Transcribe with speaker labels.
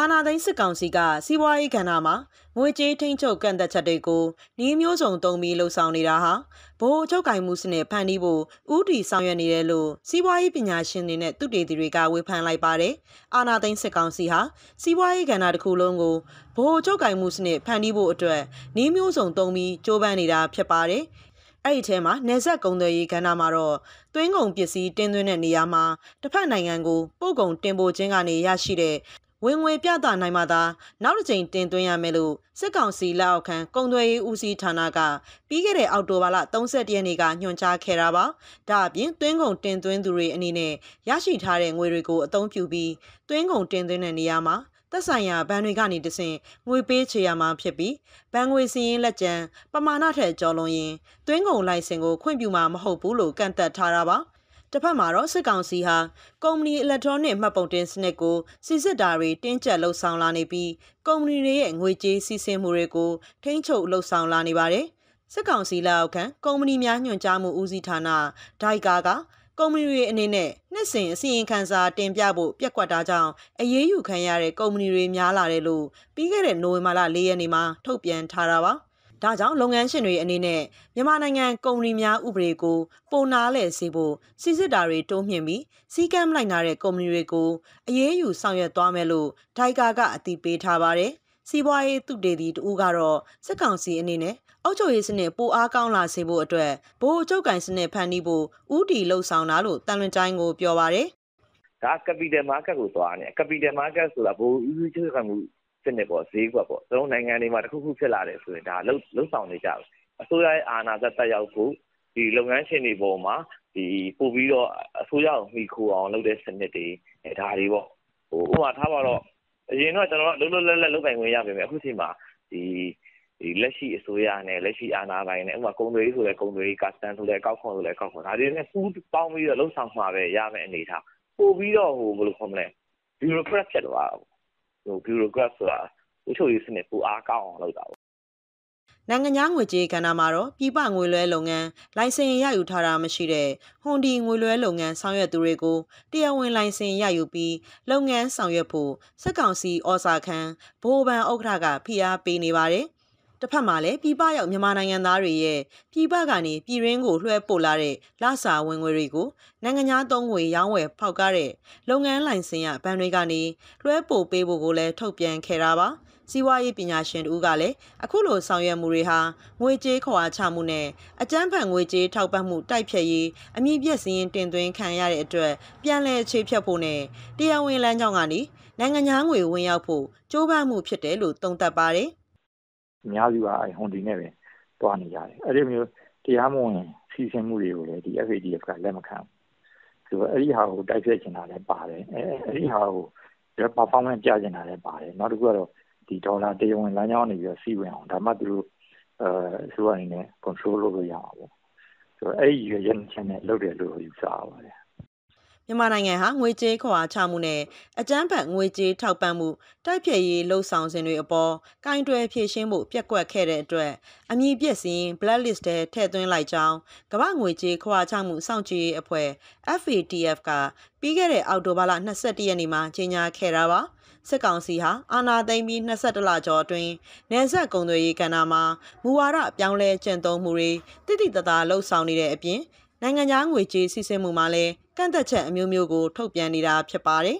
Speaker 1: အာဏာသိမ်းစစ်ကောင်စီကစီးပွားရေးကဏ္ဍမှာငွေကြေးထိန်းချုပ်ကန့်သက်ချက်တွေကိုနှီးမျိုးစုံသုံးပြီးလှုံ့ဆော်နေတာဟာဗဟိုချုပ်ကိုင်မှုစနစ်ဖန်တီးဖို့ဥတီဆောင်ရွက်နေတယ်လို့စီးပွားရေးပညာရှင်တွေနဲ့သုတေသီတွေကဝေဖန်လိုက်ပါတယ်။အာဏာသိမ်းစစ်ကောင်စီဟာစီးပွားရေးကဏ္ဍတစ်ခုလုံးကိုဗဟိုချုပ်ကိုင်မှုစနစ်ဖန်တီးဖို့အတွက်နှီးမျိုးစုံသုံးပြီးကြိုးပမ်းနေတာဖြစ်ပါတယ်။အဲ့ဒီထဲမှာနေဆက်ကုံတွေရေကဏ္ဍမှာတော့သွင်းကုန်ပစ္စည်းတင်သွင်းတဲ့နေရာမှာတစ်ဖက်နိုင်ငံကိုပို့ကုန်တင်ပို့ခြင်းကနေရရှိတဲ့ဝင်ငွေပြသနိုင်မှသာနောက်တစ်ကြိမ်တင်သွင်းရမယ်လို့စစ်ကောင်စီလက်အောက်ခံကုံသွယ်ရေးဦးစီးဌာနကပြီးခဲ့တဲ့အောက်တိုဘာလ31ရက်နေ့ကညွှန်ကြားခဲ့တာပါ။ဒါအပြင်သွင်းကုန်တင်သွင်းသူတွေအနေနဲ့ရရှိထားတဲ့ငွေတွေကိုအသုံးပြုပြီးသွင်းကုန်တင်သွင်းတဲ့နေရာမှာသက်ဆိုင်ရာဘဏ်တွေကနေတဆင့်ငွေပေးချေရမှာဖြစ်ပြီးဘဏ်ငွေစည်းရင်းလက်ကျန်ပမာဏထက်ကျော်လွန်ရင်သွင်းကုန်လိုင်စင်ကိုခွင့်ပြုမှာမဟုတ်ဘူးလို့ကန့်သက်ထားတာပါ။တစ်ဖက်မှာတော့စစ်ကောင်စီဟာကုမ္ပဏီအီလက်ထရောနစ်မှတ်ပုံတင်စနစ်ကိုစစ်စစ်တာတွေတင်းကျပ်လှုပ်ဆောင်လာနေပြီးကုမ္ပဏီတွေရဲ့ငွေကြေးစီးဆင်းမှုတွေကိုထိန်းချုပ်လှုပ်ဆောင်လာနေပါတယ်။စစ်ကောင်စီလက်အောက်ခံကုမ္ပဏီများညွှန်ကြားမှုဦးစီးဌာနဒိုက်ကာကကုမ္ပဏီတွေအနေနဲ့နှစ်စဉ်အစီရင်ခံစာတင်ပြဖို့ပြက်ကွက်တာကြောင့်အရေးယူခံရတဲ့ကုမ္ပဏီတွေများလာတယ်လို့ပြီးခဲ့တဲ့နိုဝင်ဘာလ၄ရက်နေ့မှာထုတ်ပြန်ထားတာပါ။ဒါကြောင့်လုပ်ငန်းရှင်တွေအနေနဲ့မြန်မာနိုင်ငံကုမ္ပဏီများဥပဒေကိုပုံနာလဲစေဖို့စစ်စစ်တာတွေတိုးမြှင့်ပြီးစီးကမ်းလိုက်နာတဲ့ကုမ္ပဏီတွေကိုအရေးယူဆောင်ရွက်သွားမယ်လို့ဒိုက်ကာကအတည်ပြုထားပါတယ်။စီးပွားရေးသူတေသီတူကတော့စစ်ကောင်စီအနေနဲ့အောက်ချုပ်ရေးစနစ်ပိုအားကောင်းလာစေဖို့အတွက်ဗဟိုချုပ်ကင်စနစ်ဖန်တီးဖို့ဦးတည်လှုံ့ဆော်တာလို့တန်လွင်တိုင်းကိုပြောပါတယ်
Speaker 2: ။ဒါ capital market ကိုသွားနေ capital market ဆိုတာဘိုးဦးဦးချုပ်ကမှုစ်နှစ်ပေါ့ဈေးကွက်ပေါ့သူတို့နိုင်ငံတွေမှာတစ်ခုခုဖြစ်လာတယ်ဆိုရင်ဒါလှုပ်လှုပ်ဆောင်နေကြတယ်အစိုးရရဲ့အာဏာသက်သက်ရောက်ဖို့ဒီလုပ်ငန်းရှင်တွေပေါ်မှာဒီပို့ပြီးတော့အစိုးရကိုမှီခိုအောင်လုပ်တဲ့စနစ်တွေဒါတွေပေါ့ဟိုဥပမာထားပါတော့အရင်တော့ကျွန်တော်တို့လှုပ်လှုပ်လက်လက်လုပ်ပိုင်ခွင့်ရပေမဲ့အခုချိန်မှာဒီဒီလက်ရှိအစိုးရနဲ့လက်ရှိအာဏာပိုင်နဲ့ဥပမာကုံတွေဆိုလဲကုံတွေကစတန်ဆိုလဲကောက်ခွန်ဆိုလဲကောက်ခွန်ဒါတွေနဲ့ပူးပေါင်းပြီးတော့လှုပ်ဆောင်မှာပဲရမယ်အနေထားပို့ပြီးတော့ဟိုဘယ်လိုခေါ်မလဲဘီရိုကရက်ဖြစ်သွားတာပေါ့ဟို bureaucrat ဆိုတာဥချုပ်ရေးစနစ်ပိုအားကောင်းအောင်လုပ်တာပေါ့
Speaker 1: နိုင်ငံသားငွေကြေးကဏ္ဍမှာတော့ပြည်ပငွေလွှဲလုပ်ငန်းလိုင်စင်ရယူထားတာမရှိတဲ့ဟွန်ဒီငွေလွှဲလုပ်ငန်းဆောင်ရွက်သူတွေကိုတရားဝင်လိုင်စင်ရယူပြီးလုပ်ငန်းဆောင်ရွက်ဖို့စက်ကောင်စီဩစာခံဘိုးဘန်ဥက္ကဋ္ဌကဖိအားပေးနေပါတယ်။တစ်ဖက်မှာလည်းပြည်ပရောက်မြန်မာနိုင်ငံသားတွေရဲ့ပြည်ပကနေပြည်ရင်းကိုလွှဲပို့လာတဲ့လစာဝင်ငွေတွေကိုနိုင်ငံသားသုံးငွေရောင်းဝယ်ဖောက်ကားတဲ့လုပ်ငန်းလိုင်စင်ရဘဏ်တွေကနေလွှဲပို့ပေးဖို့ကိုလည်းထုတ်ပြန်ခဲ့တာပါ စီးပွားရေးပညာရှင်တို့ကလည်းအခုလိုဆောင်ရွက်မှုတွေဟာငွေကြေးခွာချမှုနဲ့အကြမ်းဖက်ငွေကြေးထောက်ပံ့မှုတိုက်ဖျက်ရေးအမိပြက်စည်းရင်တင်သွင်းခံရတဲ့အတွက်ပြန်လည်ခြေဖြတ်ဖို့နဲ့တရားဝင်လမ်းကြောင်းကနေနိုင်ငံသားငွေဝင်ရောက်ဖို့ကြိုးပမ်းမှုဖြစ်တယ်လို့သုံးသပ်ပါတယ်
Speaker 2: အများစုကဟွန်ဒီနဲ့ပဲသွားနေကြတယ်။အဲဒီလိုမျိုးတရားမဝင်စီးဆင်းမှုတွေကိုလည်း FATF ကလက်မခံဘူး။အဲဒီဟာကိုတိုက်ဖျက်ချင်တာလည်းပါတယ်။အဲဒီဟာကို performance ပြချင်တာလည်းပါတယ်။နောက်တခုကတော့ဒေါ်လာတရားဝင်လမ်းကြောင်းကနေစီးဝင်အောင်ဒါမှသူတို့အစိုးရအနေနဲ့ control လုပ်လို့ရမှာပေါ့။အဲဒီရည်ရွယ်ချက်၂ချက်နဲ့လုပ်တယ်လို့ယူဆရပါတယ်
Speaker 1: မြန်မာနိုင်ငံဟာငွေကြေးခွာချမှုနဲ့အကြမ်းဖက်ငွေကြေးထောက်ပံ့မှုတိုက်ဖြည့်ရေးလှုံ့ဆော်စဉ်တွေအပေါ်ကင်တွယ်ဖြည့်ရှင်းမှုပြက်ကွက်ခဲ့တဲ့အတွက်အမည်ပြည့်စင် blacklist ထဲထည့်သွင်းလိုက်ကြောင်းကမ္ဘာငွေကြေးခွာချမှုစောင့်ကြည့်ရေးအဖွဲ့ FATF ကပြီးခဲ့တဲ့အောက်တိုဘာလ22ရက်နေ့မှာကြေညာခဲ့တာပါစစ်ကောင်စီဟာအာဏာသိမ်းပြီး22လကျော်အတွင်းနယ်ဆက်ကုံသွယ်ရေးကဏ္ဍမှာမူဝါဒပြောင်းလဲကျင့်သုံးမှုတွေတိတိတသားလှုံ့ဆော်နေတဲ့အပြင်နိုင်ငံသားငွေကြေးစီးဆင်းမှုမှာလည်းကန့်သက်ချက်အမျိုးမျိုးကိုထုတ်ပြန်နေတာဖြစ်ပါတယ်